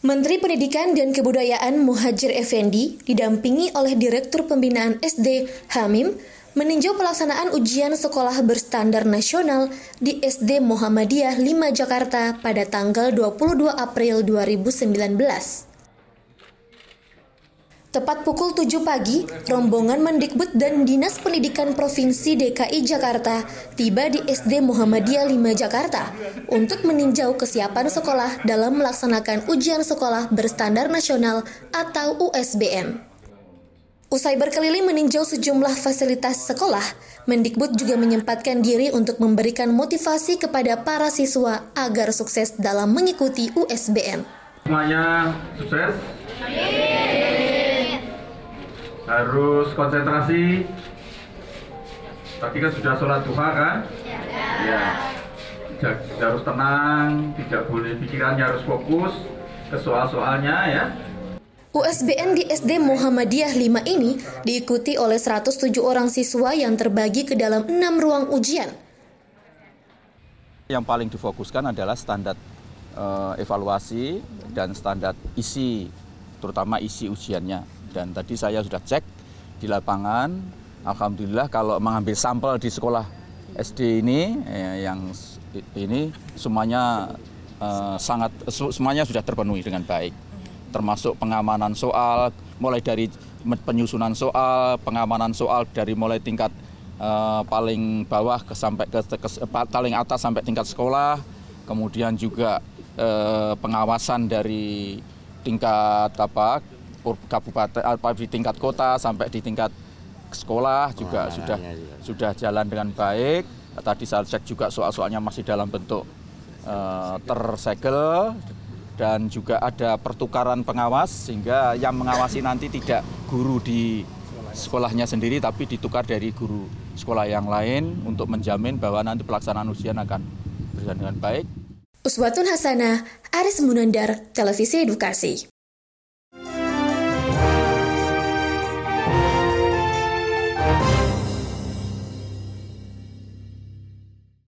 Menteri Pendidikan dan Kebudayaan Muhajir Effendi didampingi oleh Direktur Pembinaan SD Hamim meninjau pelaksanaan ujian sekolah berstandar nasional di SD Muhammadiyah 5 Jakarta pada tanggal 22 April 2019. Tepat pukul 7 pagi, rombongan Mendikbud dan Dinas Pendidikan Provinsi DKI Jakarta tiba di SD Muhammadiyah 5 Jakarta untuk meninjau kesiapan sekolah dalam melaksanakan ujian sekolah berstandar nasional atau USBN. Usai berkeliling meninjau sejumlah fasilitas sekolah, Mendikbud juga menyempatkan diri untuk memberikan motivasi kepada para siswa agar sukses dalam mengikuti USBN. Semuanya sukses, harus konsentrasi tadi kan sudah sholat duha kan ya ya harus tenang tidak boleh pikirannya harus fokus ke soal-soalnya ya USBN di SD Muhammadiyah 5 ini diikuti oleh 107 orang siswa yang terbagi ke dalam 6 ruang ujian. Yang paling difokuskan adalah standar eh, evaluasi dan standar isi, terutama isi ujiannya. Dan tadi saya sudah cek di lapangan, alhamdulillah kalau mengambil sampel di sekolah SD ini eh, yang ini semuanya eh, sangat semuanya sudah terpenuhi dengan baik. Termasuk pengamanan soal mulai dari penyusunan soal, pengamanan soal dari mulai tingkat uh, paling bawah ke sampai ke, ke paling atas sampai tingkat sekolah, kemudian juga uh, pengawasan dari tingkat apa kabupaten apa di tingkat kota sampai di tingkat sekolah juga oh, sudah ya. sudah jalan dengan baik. Tadi saya cek juga soal-soalnya masih dalam bentuk uh, tersegel dan juga ada pertukaran pengawas sehingga yang mengawasi nanti tidak guru di sekolahnya sendiri tapi ditukar dari guru sekolah yang lain untuk menjamin bahwa nanti pelaksanaan ujian akan berjalan dengan baik. Uswatun Hasanah, Aris Munandar, Televisi Edukasi.